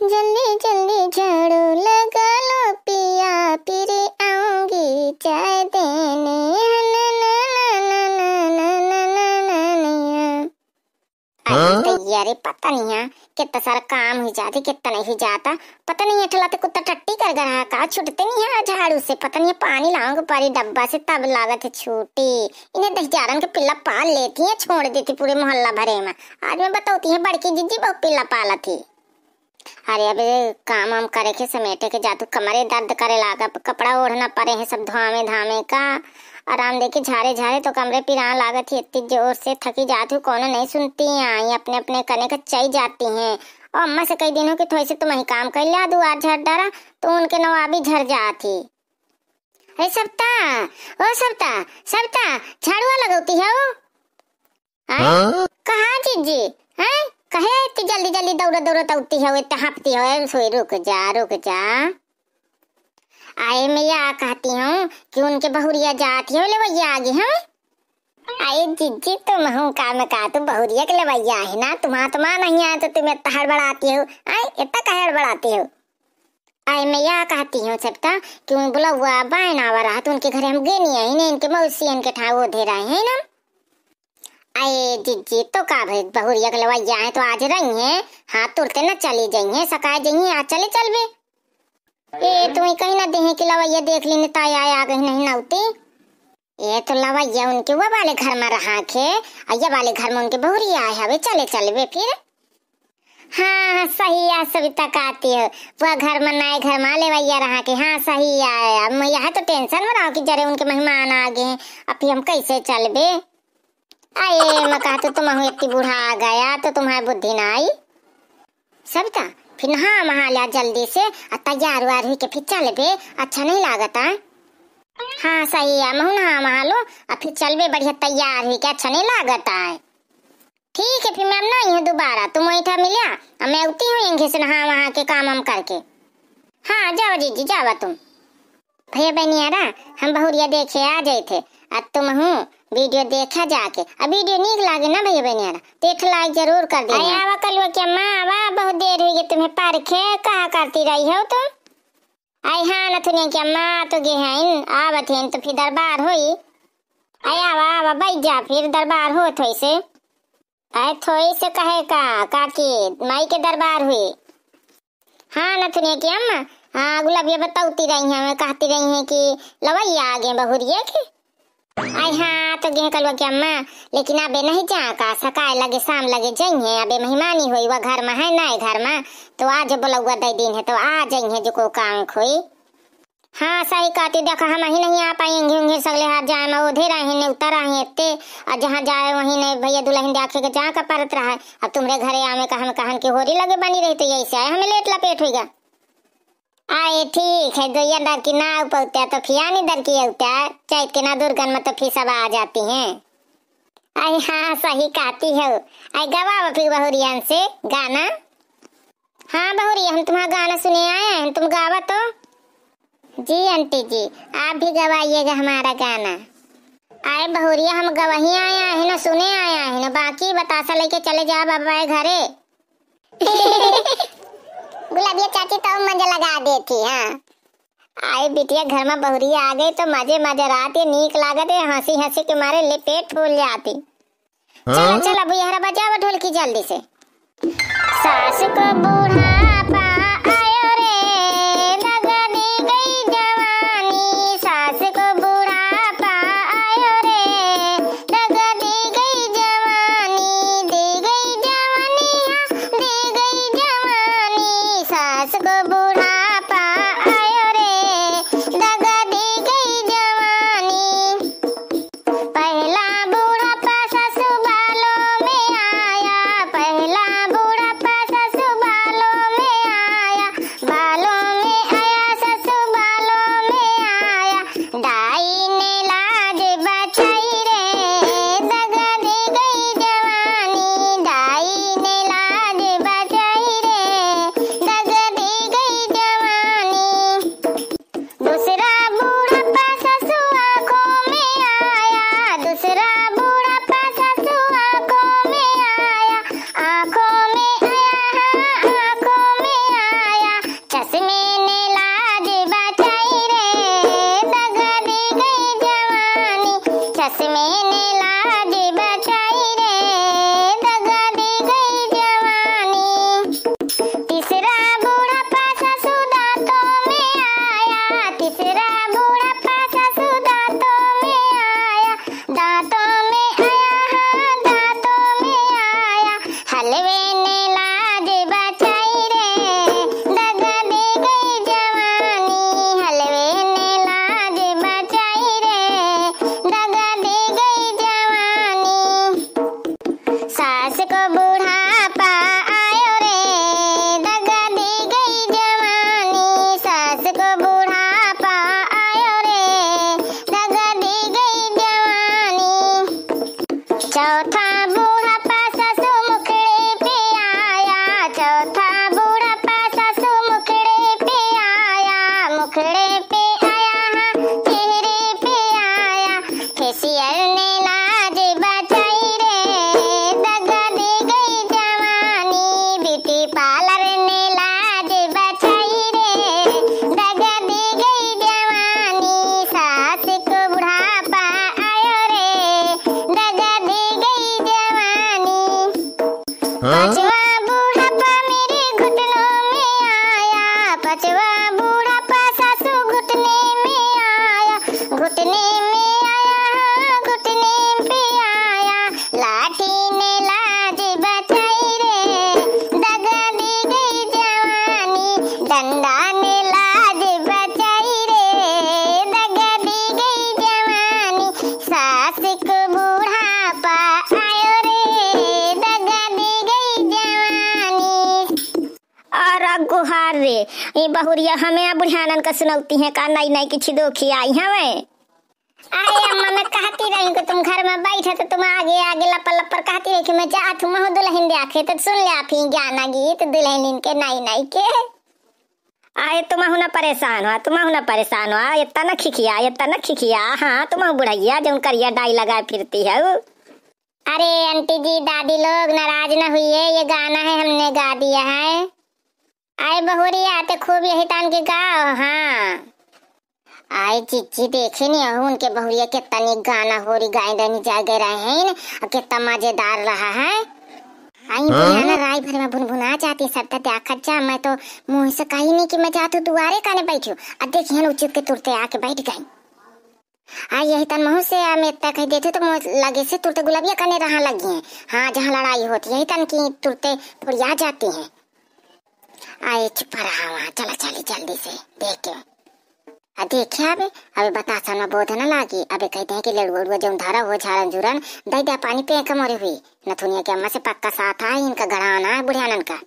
जल्दी जल्दी झाड़ू लगा लो पिया फिर आऊंगी चाय देने हाँ? पता नहीं है कितना सारा काम ही जाती कितना नहीं जाता पता नहीं है ठलाते तो कुत्ता टट्टी कर गया का छूटते नहीं है झाड़ू से पता नहीं पानी लाऊंगा पारी डब्बा से तब लागत है छूटी इन्हें दस ग्यारह के पिल्ला पाल लेती है छोड़ देती पूरे मोहल्ला भरे में आज मैं बताती है बड़की जीजी बहुत पिल्ला पाला थी अरे अभी काम वाम करे के समेटे के जातू कमरे दर्द करे लागा कपड़ा ओढ़ना पड़े हैं सब धामे धामे का आराम देके झारे झारे तो कमरे पिरान लागत थी इतनी जोर से थकी जाती हूँ नहीं सुनती आई अपने अपने करने का चई जाती हैं और अम्मा से कई दिनों की थोड़ी तो से तुम ही काम कर लिया दू आज झर डरा तो उनके नवाबी झर जाती अरे सप्ता ओ सप्ता सप्ता झाड़ू लगाती है वो कहा हाँ? कहाँ जीजी हैं हाँ? कहे कि जल्दी जल्दी दौड़ दौड़ उठती है इतने हाँपती है सोई रुक जा रुक जा आए मैं मैया कहती हूँ कि उनके बहुरिया जाती हूँ लेवैया आगे हम हाँ? आए जिज्जी तुम हूँ का में कहा तुम बहुरिया के लेवैया है ना तुम्हारा तो माँ नहीं आया तो तुम इतना हड़बड़ाती हो आए इतना कहे हड़बड़ाती हो आए मैं यह कहती हूँ सबका कि उन बुला हुआ ना आवा रहा तो उनके घर हम गे नहीं आए ना इनके मौसी इनके ठाव वो दे रहे हैं ना आए दीदी तो का भाई बहुरिया के लवाई है तो आज रही है हाथ तुरते ना चली जाइए सकाए जाइए आ चले चलबे ए तू ही कहीं ना देहे के लवैया देख लेने ताय आए आ गई नहीं नौती तो ये तो लवैया उनके वह वाले घर में रहा के ये वाले घर में उनके बहुरिया आए हवे चले चलबे फिर हाँ, हाँ सही है सविता का आती है वह घर में नए घर में ले भैया रहा के हाँ सही है अब मैं यह तो टेंशन में रहा कि जरे उनके मेहमान आ गए अब हम कैसे चलबे आए मैं कहा तो तुम इतनी बूढ़ा आ गया तो तुम्हारी बुद्धि ना आई सविता फिर नहा महा जल्दी से तैयार वार हुई के फिर चल बे अच्छा नहीं लागत है हाँ सही है महू नहा महा लो और फिर चलबे बढ़िया तैयार हुई के अच्छा नहीं लागत है ठीक है फिर मैं ना यहाँ दोबारा तुम वही था मिलिया और मैं उठी हूँ इनके से नहा वहा के काम हम करके हाँ जाओ जी जी जाओ तुम भैया बहनियारा हम बहुरिया देखे आ जाए थे अब तुम हूँ वीडियो देखा जाके अब वीडियो नीक लागे ना भैया बनियारा तो एक लाइक जरूर कर देना अरे आवा कलुआ के मां आवा बहुत देर हो गई तुम्हें पारखे कहां करती रही हो तुम आई हां ना तुने के मां तो गे हैं आवा हैं तो फिर दरबार होई आई आवा आवा बैठ जा फिर दरबार हो थोई से आए थोई से कहे का काकी माई के दरबार हुई हां ना तुने के अम्मा हां गुलाबिया बताती रही हैं मैं कहती रही हैं कि लवैया आगे बहुरिया के आई हाँ तो गेह कलुआ के अम्मा लेकिन अबे नहीं जा का सकाय लगे शाम लगे है अबे मेहमानी हुई वह घर में है ना घर में तो आज बोलौआ दई दिन है तो आ है जो को काम खोई हाँ सही कहती देखा हम ही नहीं आ पाएंगे उंगे सगले हाथ जाए मैं उधे रहे ने उतर आए इतने और जहाँ जाए वहीं ने भैया दुल्हन देखे के जहाँ का परत रहा है अब तुम्हारे घरे आवे का कहन के होरी लगे बनी रही तो यही से आए हमें लेट लपेट हुईगा आए ठीक है गैया डर की ना उपते तो फियानी डर की उगता चैत के ना दुर्गन में तो फिर सब आ जाती हैं अरे हाँ सही कहती है अरे गवा फिर बहुरियन से गाना हाँ बहुरी हम तुम्हारा गाना सुने आए हैं तुम गावा तो जी आंटी जी आप भी गवाइएगा हमारा गाना आए बहुरिया हम गवाही आए हैं ना सुने आए हैं ना बाकी बतासा लेके चले जाओ बाबा घरे चाची तब मजा लगा देती हाँ आई बिटिया घर में बहुरी आ गई तो मजे मजे आती नीक लागत है हंसी हंसी के मारे ले पेट फूल जाती चलो हाँ? चलो भैया बजाओ ढोलकी जल्दी से सास को बूढ़ा That's a इसमें लागे चौथा बुढ़ापा ससु मुखड़ी पे आया चौथा बुढ़ापा ससु मुखड़ी पे आया मुखड़े पे आया चेहरे पे आया फेसियल Huh? मार रे ये बहुरिया हमें बुढ़ियानन का सुनौती है का नई नई किसी दोखी आई है वे अरे अम्मा मैं कहती रही कि तुम घर में बैठे तो तुम आगे आगे लपर लपर कहती रही कि मैं जात हूँ महू दुल्हन देखे तो सुन ले आप ही गाना गीत दुल्हन के नई नई के आए तुम ना परेशान हो तुम ना परेशान हो इतना न खिखिया इतना न खिखिया हाँ तुम बुढ़िया जो करिया डाई लगा फिरती है अरे आंटी जी दादी लोग नाराज ना हुई है ये गाना है हमने गा दिया है आय बहुरिया ते खूब यही तान के गाओ हाँ आय चिच्ची देखे नी हूँ उनके बहुरिया के निक गाना हो रही गाय दनी जागे रहे हैं और कितना मजेदार रहा है आई भैया हाँ। राय भर में भुनभुना जाती सब देखा तो जा मैं तो मुंह से कही नहीं कि मैं जाती दुआरे काने बैठी अब देखिए उचित के तुरते आके बैठ गई आ यही तन मुंह से आ मैं तक देते तो मुंह लगे से तुरते गुलाबिया कने रहा लगी हैं हाँ जहाँ लड़ाई होती है यही तन की तुरते फुरिया जाती हैं आए चुप रहा वहाँ चला चली जल्दी से देख के देखिए अबे अबे बता सामना बहुत है ना लागी अबे कहते हैं कि लड़ू उड़ुआ जो धारा हो झारन झुरन दही दया पानी पे कमोरे हुई नथुनिया के अम्मा से पक्का साथ आए इनका गड़ा आना है बुढ़ियानन का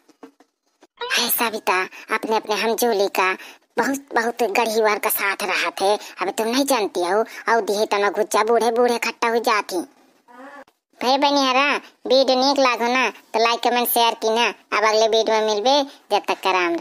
है सविता अपने अपने हम जोली का बहुत बहुत गढ़ी वार का साथ रहा थे अब तुम नहीं जानती हो और दिहे तना तो गुज्जा बूढ़े बूढ़े खट्टा हो जाती भाई बनिहारा वीडियो निक लागो ना तो लाइक कमेंट शेयर की ना अब अगले वीडियो में मिलबे जब तक कर राम